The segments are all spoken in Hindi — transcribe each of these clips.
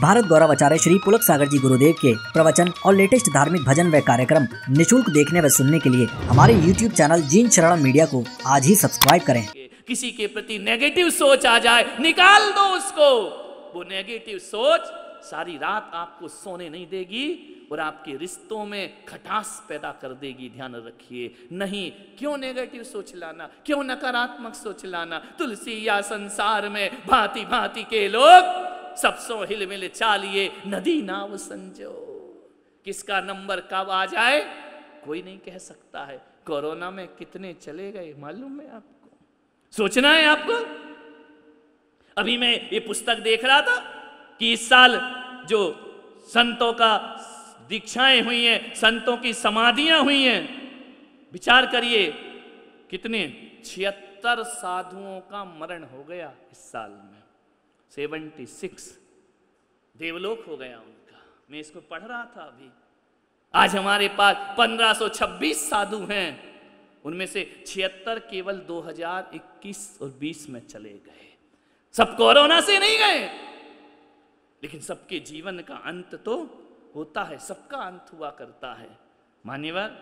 भारत गौरव आचार्य श्री पुलक सागर जी गुरुदेव के प्रवचन और लेटेस्ट धार्मिक भजन व कार्यक्रम निशुल्क देखने व सुनने के लिए हमारे YouTube channel Jeen Sharan media को आज ही सब्सक्राइब करें किसी के प्रति नेगेटिव सोच आ जाए निकाल दो उसको वो नेगेटिव सोच सारी रात आपको सोने नहीं देगी और आपके रिश्तों में खटास पैदा कर देगी ध्यान रखिए नहीं क्यों नेगेटिव सोच लाना क्यों नकारात्मक सोच लाना तुलसी या संसार में भांति भांति के लोग सबसो हिलमिल हिल मिल चालिए नदी नाव संजो किसका नंबर कब आ जाए कोई नहीं कह सकता है कोरोना में कितने चले गए मालूम है आपको सोचना है आपको अभी मैं ये पुस्तक देख रहा था कि इस साल जो संतों का दीक्षाएं हुई हैं संतों की समाधियां हुई हैं विचार करिए कितने छिहत्तर साधुओं का मरण हो गया इस साल में सेवेंटी सिक्स देवलोक हो गया उनका मैं इसको पढ़ रहा था अभी आज हमारे पास पंद्रह सौ छब्बीस साधु हैं उनमें से छिहत्तर केवल दो हजार इक्कीस और बीस में चले गए सब कोरोना से नहीं गए लेकिन सबके जीवन का अंत तो होता है सबका अंत हुआ करता है मान्यवर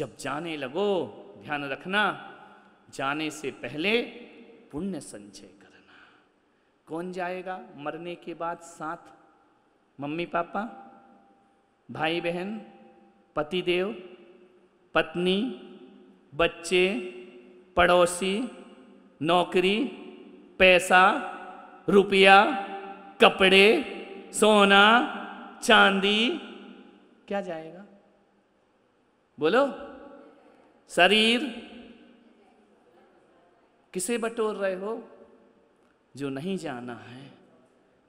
जब जाने लगो ध्यान रखना जाने से पहले पुण्य संचय कौन जाएगा मरने के बाद साथ मम्मी पापा भाई बहन पति देव पत्नी बच्चे पड़ोसी नौकरी पैसा रुपया कपड़े सोना चांदी क्या जाएगा बोलो शरीर किसे बटोर रहे हो जो नहीं जाना है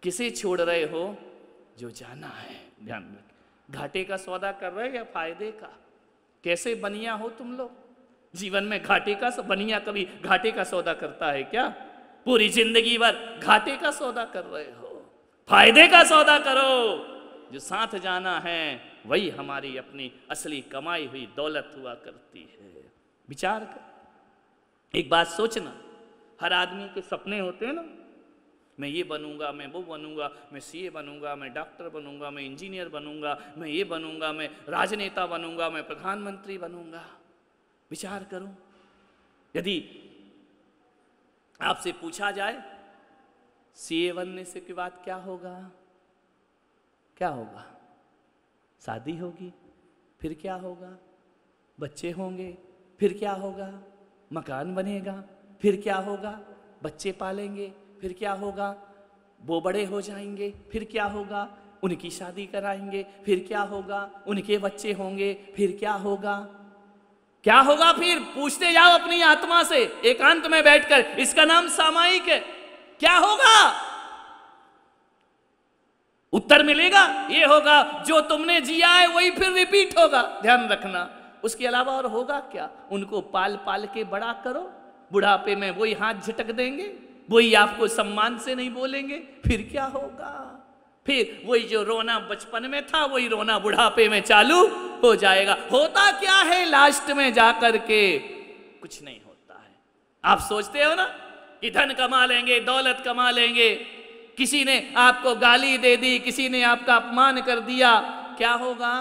किसे छोड़ रहे हो जो जाना है ध्यान में घाटे का सौदा कर रहे हो या फायदे का कैसे बनिया हो तुम लोग जीवन में घाटे का बनिया कभी घाटे का सौदा करता है क्या पूरी जिंदगी भर घाटे का सौदा कर रहे हो फायदे का सौदा करो जो साथ जाना है वही हमारी अपनी असली कमाई हुई दौलत हुआ करती है विचार कर एक बात सोचना हर आदमी के सपने होते हैं ना मैं ये बनूंगा मैं वो बनूंगा मैं सीए बनूंगा मैं डॉक्टर बनूंगा मैं इंजीनियर बनूंगा मैं ये बनूंगा मैं राजनेता बनूंगा मैं प्रधानमंत्री बनूंगा विचार करूं यदि आपसे पूछा जाए सीए बनने से की बात क्या होगा क्या होगा शादी होगी फिर क्या होगा बच्चे होंगे फिर क्या होगा मकान बनेगा फिर क्या होगा बच्चे पालेंगे फिर क्या होगा वो बड़े हो जाएंगे फिर क्या होगा उनकी शादी कराएंगे फिर क्या होगा उनके बच्चे होंगे फिर क्या होगा क्या होगा फिर पूछते जाओ अपनी आत्मा से एकांत में बैठकर इसका नाम सामायिक है क्या होगा उत्तर मिलेगा ये होगा जो तुमने जिया है वही फिर रिपीट होगा ध्यान रखना उसके अलावा और होगा क्या उनको पाल पाल के बड़ा करो बुढ़ापे में वही हाथ झटक देंगे वही आपको सम्मान से नहीं बोलेंगे फिर क्या होगा फिर वही जो रोना बचपन में था वही रोना बुढ़ापे में चालू हो जाएगा होता क्या है लास्ट में जाकर के कुछ नहीं होता है आप सोचते हो ना कि धन कमा लेंगे दौलत कमा लेंगे किसी ने आपको गाली दे दी किसी ने आपका अपमान कर दिया क्या होगा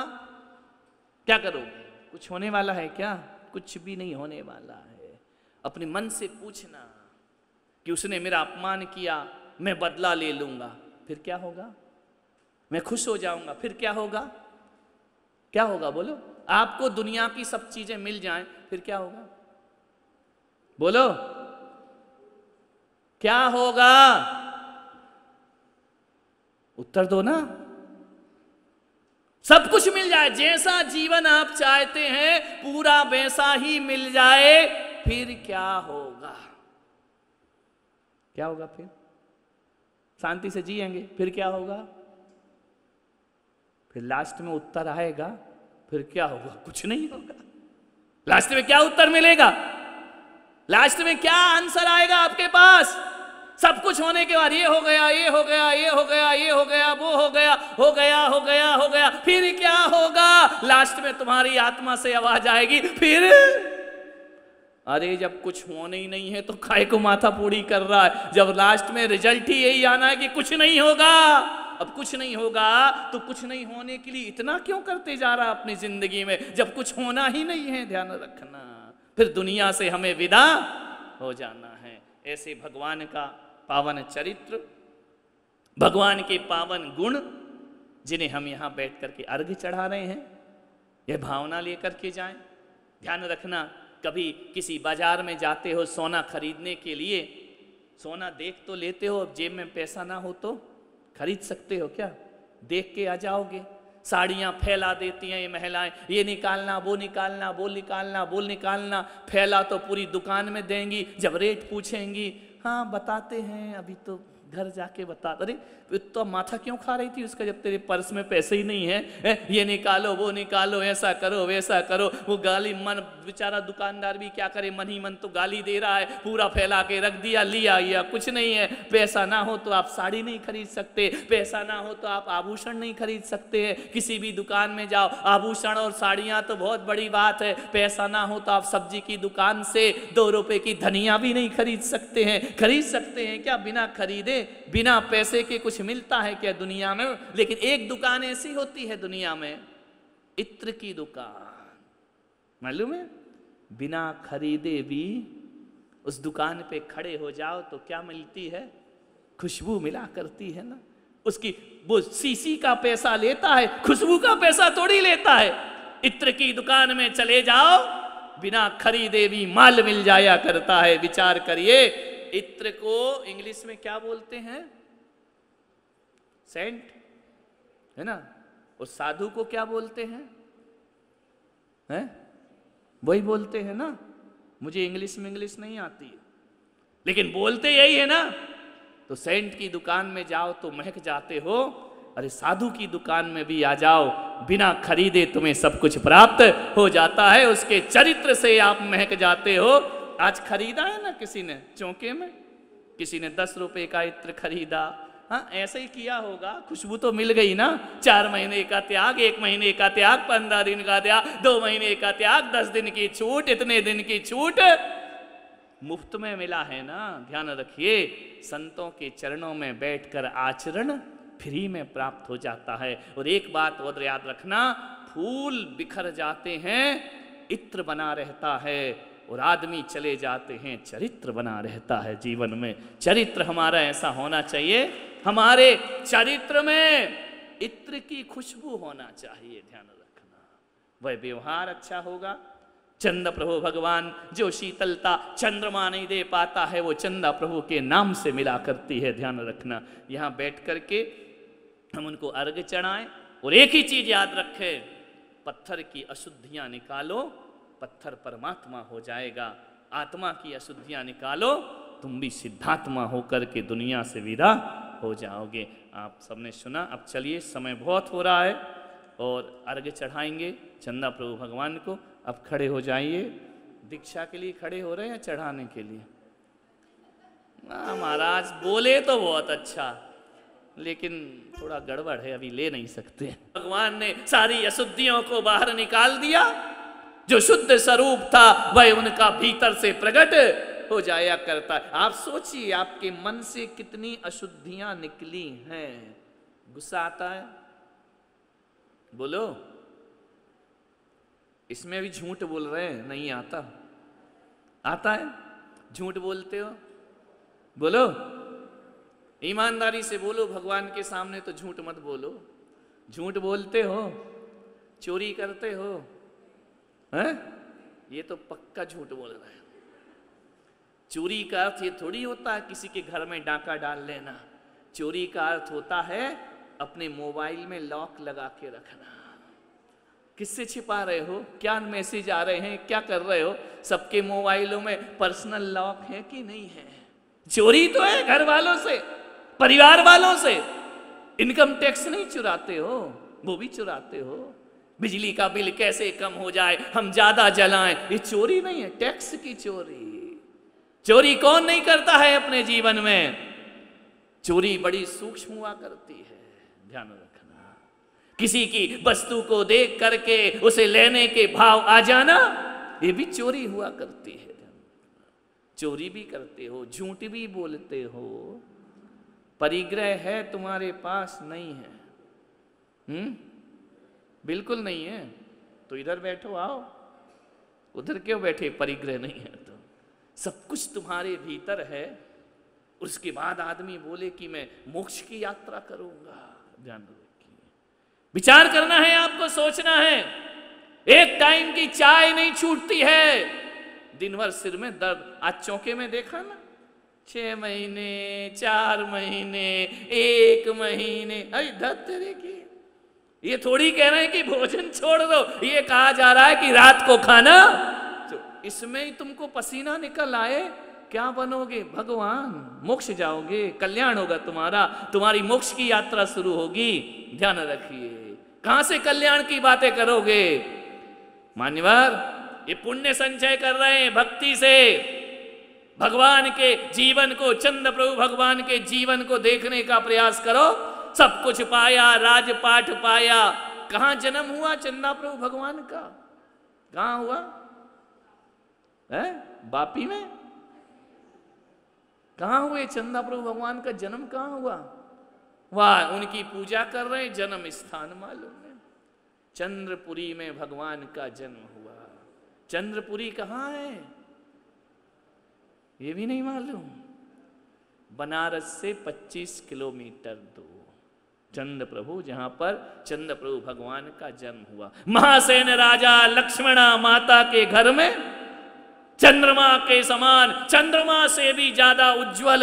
क्या करोगे कुछ होने वाला है क्या कुछ भी नहीं होने वाला है अपने मन से पूछना कि उसने मेरा अपमान किया मैं बदला ले लूंगा फिर क्या होगा मैं खुश हो जाऊंगा फिर क्या होगा क्या होगा बोलो आपको दुनिया की सब चीज़ें मिल जाएं फिर क्या होगा बोलो क्या होगा उत्तर दो ना सब कुछ मिल जाए जैसा जीवन आप चाहते हैं पूरा वैसा ही मिल जाए फिर क्या होगा क्या होगा फिर शांति से जिएंगे फिर क्या होगा फिर लास्ट में उत्तर आएगा फिर क्या होगा कुछ नहीं होगा लास्ट में क्या उत्तर मिलेगा लास्ट में क्या आंसर आएगा आपके पास सब कुछ होने के बाद ये हो गया ये हो गया ये हो गया ये हो गया वो हो गया हो गया हो गया हो गया फिर क्या होगा लास्ट में तुम्हारी आत्मा से आवाज आएगी फिर अरे जब कुछ होने ही नहीं है तो काय को माथा पूरी कर रहा है जब लास्ट में रिजल्ट ही यही आना है कि कुछ नहीं होगा अब कुछ नहीं होगा तो कुछ नहीं होने के लिए इतना क्यों करते जा रहा अपनी जिंदगी में जब कुछ होना ही नहीं है ध्यान रखना फिर दुनिया से हमें विदा हो जाना है ऐसे भगवान का पावन चरित्र भगवान के पावन गुण जिन्हें हम यहां बैठ करके अर्घ चढ़ा रहे हैं यह भावना लेकर के जाए ध्यान रखना कभी किसी बाज़ार में जाते हो सोना खरीदने के लिए सोना देख तो लेते हो अब जेब में पैसा ना हो तो खरीद सकते हो क्या देख के आ जाओगे साड़ियाँ फैला देती हैं ये महिलाएं ये निकालना वो निकालना वो निकालना वो निकालना फैला तो पूरी दुकान में देंगी जब रेट पूछेंगी हाँ बताते हैं अभी तो घर जाके बता अरे तो माथा क्यों खा रही थी उसका जब तेरे पर्स में पैसे ही नहीं है ए, ये निकालो वो निकालो ऐसा करो वैसा करो वो गाली मन बेचारा दुकानदार भी क्या करे मन ही मन तो गाली दे रहा है पूरा फैला के रख दिया लिया या कुछ नहीं है पैसा ना हो तो आप साड़ी नहीं खरीद सकते पैसा ना हो तो आप आभूषण नहीं खरीद सकते हैं किसी भी दुकान में जाओ आभूषण और साड़ियाँ तो बहुत बड़ी बात है पैसा ना हो तो आप सब्जी की दुकान से दो रुपये की धनिया भी नहीं खरीद सकते हैं खरीद सकते हैं क्या बिना खरीदे में बिना पैसे के कुछ मिलता है क्या दुनिया में लेकिन एक दुकान ऐसी होती है दुनिया में इत्र की दुकान मालूम है बिना खरीदे भी उस दुकान पे खड़े हो जाओ तो क्या मिलती है खुशबू मिला करती है ना उसकी वो सीसी का पैसा लेता है खुशबू का पैसा थोड़ी लेता है इत्र की दुकान में चले जाओ बिना खरीदे भी माल मिल जाया करता है विचार करिए इत्र को इंग्लिश में क्या बोलते हैं सेंट है ना और साधु को क्या बोलते हैं है? वही बोलते हैं ना मुझे इंग्लिश में इंग्लिश नहीं आती है लेकिन बोलते यही है ना तो सेंट की दुकान में जाओ तो महक जाते हो अरे साधु की दुकान में भी आ जाओ बिना खरीदे तुम्हें सब कुछ प्राप्त हो जाता है उसके चरित्र से आप महक जाते हो आज खरीदा है ना किसी ने चौके में किसी ने दस रुपए का इत्र खरीदा हाँ ऐसे ही किया होगा खुशबू तो मिल गई ना चार महीने का त्याग एक महीने का त्याग पंद्रह दिन का त्याग दो महीने का त्याग दस दिन की छूट इतने दिन की छूट मुफ्त में मिला है ना ध्यान रखिए संतों के चरणों में बैठकर आचरण फ्री में प्राप्त हो जाता है और एक बात और याद रखना फूल बिखर जाते हैं इत्र बना रहता है और आदमी चले जाते हैं चरित्र बना रहता है जीवन में चरित्र हमारा ऐसा होना चाहिए हमारे चरित्र में इत्र की खुशबू होना चाहिए ध्यान रखना वह व्यवहार अच्छा होगा चंद प्रभु भगवान जो शीतलता चंद्रमा नहीं दे पाता है वो चंदा प्रभु के नाम से मिला करती है ध्यान रखना यहां बैठ करके हम उनको अर्घ चढ़ाएं और एक ही चीज याद रखें पत्थर की अशुद्धियां निकालो पत्थर परमात्मा हो जाएगा आत्मा की अशुद्धियां निकालो तुम भी सिद्धात्मा होकर के दुनिया से विदा हो जाओगे आप सबने सुना अब चलिए समय बहुत हो रहा है और अर्घ चढ़ाएंगे चंदा प्रभु भगवान को अब खड़े हो जाइए दीक्षा के लिए खड़े हो रहे हैं चढ़ाने के लिए महाराज बोले तो बहुत अच्छा लेकिन थोड़ा गड़बड़ है अभी ले नहीं सकते भगवान ने सारी अशुद्धियों को बाहर निकाल दिया जो शुद्ध स्वरूप था वह उनका भीतर से प्रकट हो जाया करता है आप सोचिए आपके मन से कितनी अशुद्धियां निकली हैं गुस्सा आता है बोलो इसमें भी झूठ बोल रहे हैं नहीं आता आता है झूठ बोलते हो बोलो ईमानदारी से बोलो भगवान के सामने तो झूठ मत बोलो झूठ बोलते हो चोरी करते हो है ये तो पक्का झूठ बोल रहा है चोरी का अर्थ ये थोड़ी होता है किसी के घर में डाका डाल लेना चोरी का अर्थ होता है अपने मोबाइल में लॉक लगा के रखना किससे छिपा रहे हो क्या मैसेज आ रहे हैं क्या कर रहे हो सबके मोबाइलों में पर्सनल लॉक है कि नहीं है चोरी तो है घर वालों से परिवार वालों से इनकम टैक्स नहीं चुराते हो वो भी चुराते हो बिजली का बिल कैसे कम हो जाए हम ज्यादा जलाएं ये चोरी नहीं है टैक्स की चोरी चोरी कौन नहीं करता है अपने जीवन में चोरी बड़ी सूक्ष्म हुआ करती है ध्यान रखना किसी की वस्तु को देख करके उसे लेने के भाव आ जाना ये भी चोरी हुआ करती है चोरी भी करते हो झूठ भी बोलते हो परिग्रह है तुम्हारे पास नहीं है हुँ? हम्म? बिल्कुल नहीं है तो इधर बैठो आओ उधर क्यों बैठे परिग्रह नहीं है तो सब कुछ तुम्हारे भीतर है उसके बाद आदमी बोले कि मैं मोक्ष की यात्रा करूंगा ध्यान रखिए विचार करना है आपको सोचना है एक टाइम की चाय नहीं छूटती है दिन भर सिर में दर्द आज चौके में देखा ना छह महीने चार महीने एक महीने अरे दर्द तेरे की ये थोड़ी कह रहे हैं कि भोजन छोड़ दो ये कहा जा रहा है कि रात को खाना तो इसमें ही तुमको पसीना निकल आए क्या बनोगे भगवान मोक्ष जाओगे कल्याण होगा तुम्हारा तुम्हारी मोक्ष की यात्रा शुरू होगी ध्यान रखिए कहां से कल्याण की बातें करोगे मान्यवर ये पुण्य संचय कर रहे हैं भक्ति से भगवान के जीवन को चंद्र प्रभु भगवान के जीवन को देखने का प्रयास करो सब कुछ पाया राजपाठ पाया कहा जन्म हुआ चंदा प्रभु भगवान का कहा हुआ है बापी में कहा हुए चंदा प्रभु भगवान का जन्म कहां हुआ वाह उनकी पूजा कर रहे जन्म स्थान मालूम है चंद्रपुरी में भगवान का जन्म हुआ चंद्रपुरी कहाँ है ये भी नहीं मालूम बनारस से 25 किलोमीटर दूर चंद प्रभु जहां पर चंद प्रभु भगवान का जन्म हुआ महासेन राजा लक्ष्मणा माता के घर में चंद्रमा के समान चंद्रमा से भी ज्यादा उज्जवल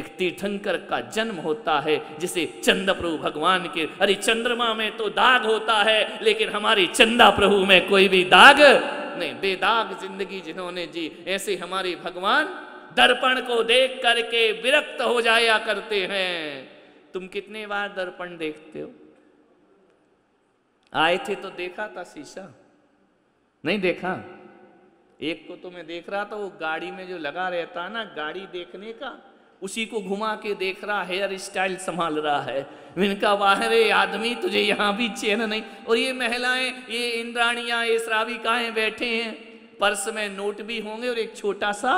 एक तीर्थंकर का जन्म होता है जिसे चंदा प्रभु भगवान के अरे चंद्रमा में तो दाग होता है लेकिन हमारी चंदा प्रभु में कोई भी दाग नहीं बेदाग जिंदगी जिन्होंने जी ऐसे हमारे भगवान दर्पण को देख करके विरक्त हो जाया करते हैं तुम कितने बार दर्पण देखते हो आए थे तो देखा था शीशा नहीं देखा एक को तो मैं देख रहा था वो गाड़ी में जो लगा रहता है ना गाड़ी देखने का उसी को घुमा के देख रहा हेयर स्टाइल संभाल रहा है इनका कहा आदमी तुझे यहाँ भी चैन नहीं और ये महिलाएं ये इंद्राणिया ये श्राविकाएं बैठे हैं पर्स में नोट भी होंगे और एक छोटा सा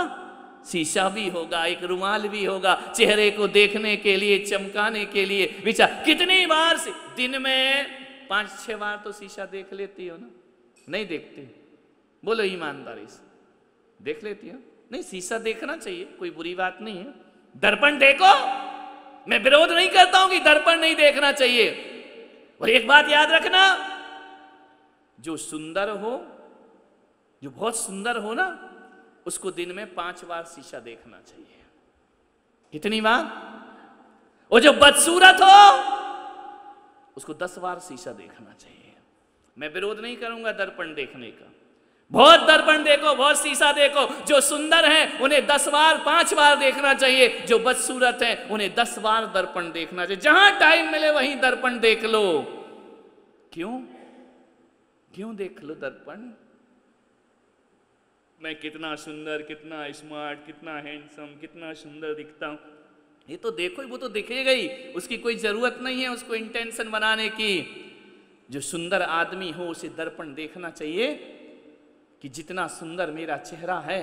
शीशा भी होगा एक रुमाल भी होगा चेहरे को देखने के लिए चमकाने के लिए विचार कितनी बार से दिन में पांच छह बार तो शीशा देख लेती हो ना नहीं देखती बोलो ईमानदारी से देख लेती हो नहीं शीशा देखना चाहिए कोई बुरी बात नहीं है दर्पण देखो मैं विरोध नहीं करता हूं कि दर्पण नहीं देखना चाहिए और एक बात याद रखना जो सुंदर हो जो बहुत सुंदर हो ना उसको दिन में पांच बार शीशा देखना चाहिए कितनी बार वो जो बदसूरत हो उसको दस बार शीशा देखना चाहिए मैं विरोध नहीं करूंगा दर्पण देखने का बहुत दर्पण देखो बहुत शीशा देखो जो सुंदर है उन्हें दस बार पांच बार देखना चाहिए जो बदसूरत है उन्हें दस बार दर्पण देखना चाहिए जहां टाइम मिले वहीं दर्पण देख लो क्यों क्यों देख लो दर्पण मैं कितना सुंदर कितना स्मार्ट कितना हैंडसम कितना सुंदर दिखता हूँ ये तो देखो ही वो तो दिखेगा ही उसकी कोई ज़रूरत नहीं है उसको इंटेंशन बनाने की जो सुंदर आदमी हो उसे दर्पण देखना चाहिए कि जितना सुंदर मेरा चेहरा है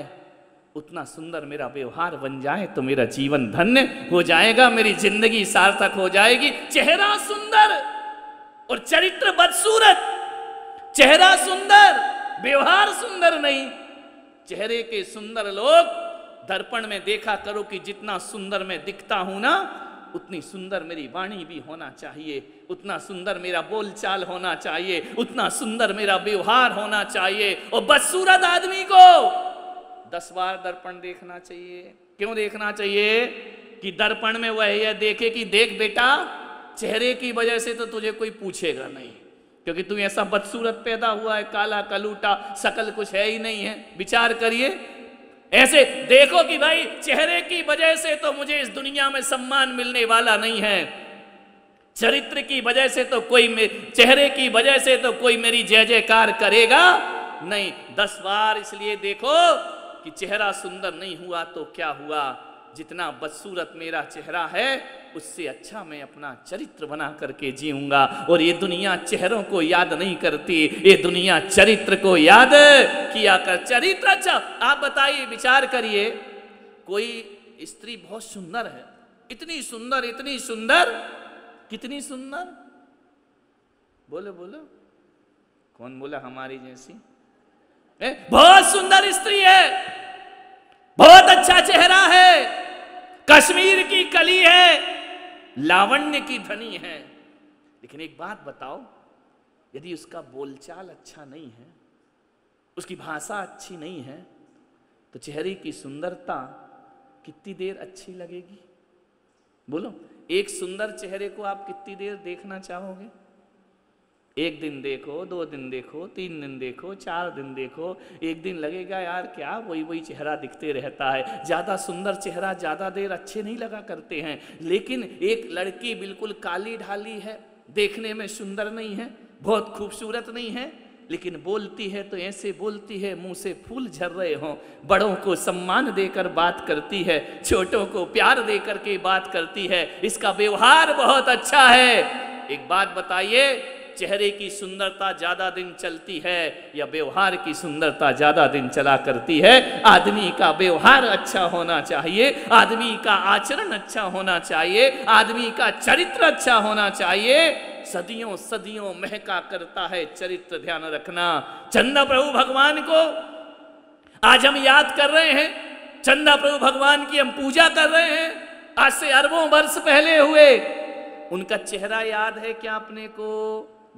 उतना सुंदर मेरा व्यवहार बन जाए तो मेरा जीवन धन्य हो जाएगा मेरी जिंदगी सार्थक हो जाएगी चेहरा सुंदर और चरित्र बदसूरत चेहरा सुंदर व्यवहार सुंदर नहीं चेहरे के सुंदर लोग दर्पण में देखा करो कि जितना सुंदर मैं दिखता हूं ना उतनी सुंदर मेरी वाणी भी होना चाहिए उतना सुंदर मेरा बोलचाल होना चाहिए उतना सुंदर मेरा व्यवहार होना चाहिए और बदसूरत आदमी को दस बार दर्पण देखना चाहिए क्यों देखना चाहिए कि दर्पण में वह यह देखे कि देख बेटा चेहरे की वजह से तो तुझे कोई पूछेगा नहीं क्योंकि तू ऐसा बदसूरत पैदा हुआ है काला कलूटा शकल कुछ है ही नहीं है विचार करिए ऐसे देखो कि भाई चेहरे की वजह से तो मुझे इस दुनिया में सम्मान मिलने वाला नहीं है चरित्र की वजह से तो कोई चेहरे की वजह से तो कोई मेरी जय जयकार करेगा नहीं दस बार इसलिए देखो कि चेहरा सुंदर नहीं हुआ तो क्या हुआ जितना बदसूरत मेरा चेहरा है उससे अच्छा मैं अपना चरित्र बना करके जीऊंगा और ये दुनिया चेहरों को याद नहीं करती ये दुनिया चरित्र को याद किया कर चरित्र अच्छा आप बताइए विचार करिए कोई स्त्री बहुत सुंदर है इतनी सुंदर इतनी सुंदर कितनी सुंदर बोलो बोलो कौन बोला हमारी जैसी ए? बहुत सुंदर स्त्री है बहुत अच्छा चेहरा है कश्मीर की कली है लावण्य की धनी है लेकिन एक बात बताओ यदि उसका बोलचाल अच्छा नहीं है उसकी भाषा अच्छी नहीं है तो चेहरे की सुंदरता कितनी देर अच्छी लगेगी बोलो एक सुंदर चेहरे को आप कितनी देर देखना चाहोगे एक दिन देखो दो दिन देखो तीन दिन देखो चार दिन देखो एक दिन लगेगा यार क्या वही वही चेहरा दिखते रहता है ज़्यादा सुंदर चेहरा ज़्यादा देर अच्छे नहीं लगा करते हैं लेकिन एक लड़की बिल्कुल काली ढाली है देखने में सुंदर नहीं है बहुत खूबसूरत नहीं है लेकिन बोलती है तो ऐसे बोलती है मुंह से फूल झर रहे हों बड़ों को सम्मान देकर बात करती है छोटों को प्यार देकर के बात करती है इसका व्यवहार बहुत अच्छा है एक बात बताइए चेहरे की सुंदरता ज़्यादा दिन चलती है या व्यवहार की सुंदरता ज़्यादा दिन चला करती है आदमी का व्यवहार अच्छा होना चाहिए आदमी का आचरण अच्छा होना चाहिए आदमी का चरित्र अच्छा होना चाहिए सदियों सदियों महका करता है चरित्र ध्यान रखना चंदा प्रभु भगवान को आज हम याद कर रहे हैं चंदा प्रभु भगवान की हम पूजा कर रहे हैं आज से अरबों वर्ष पहले हुए उनका चेहरा याद है क्या अपने को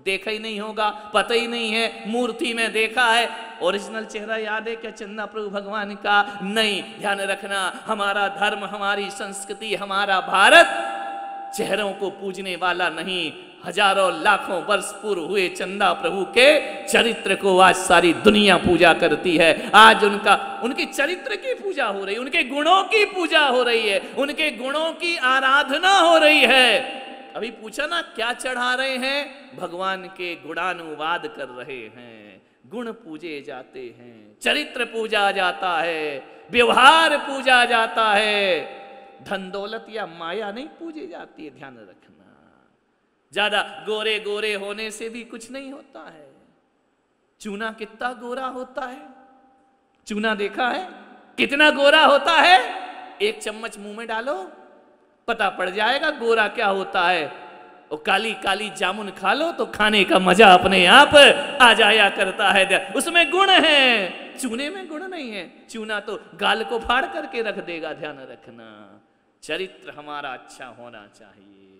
देखा ही नहीं होगा पता ही नहीं है मूर्ति में देखा है ओरिजिनल चेहरा याद है क्या चंदा प्रभु भगवान का नहीं ध्यान रखना हमारा धर्म हमारी संस्कृति हमारा भारत चेहरों को पूजने वाला नहीं हजारों लाखों वर्ष पूर्व हुए चंदा प्रभु के चरित्र को आज सारी दुनिया पूजा करती है आज उनका उनके चरित्र की पूजा हो रही है उनके गुणों की पूजा हो रही है उनके गुणों की आराधना हो रही है अभी पूछा ना क्या चढ़ा रहे हैं भगवान के गुणानुवाद कर रहे हैं गुण पूजे जाते हैं चरित्र पूजा जाता है व्यवहार पूजा जाता है धन दौलत या माया नहीं पूजी जाती है ध्यान रखना ज्यादा गोरे गोरे होने से भी कुछ नहीं होता है चूना कितना गोरा होता है चूना देखा है कितना गोरा होता है एक चम्मच मुंह में डालो पता पड़ जाएगा गोरा क्या होता है और काली काली जामुन खा लो तो खाने का मजा अपने आप आ जाया करता है उसमें गुण है चूने में गुण नहीं है चूना तो गाल को फाड़ करके रख देगा ध्यान रखना चरित्र हमारा अच्छा होना चाहिए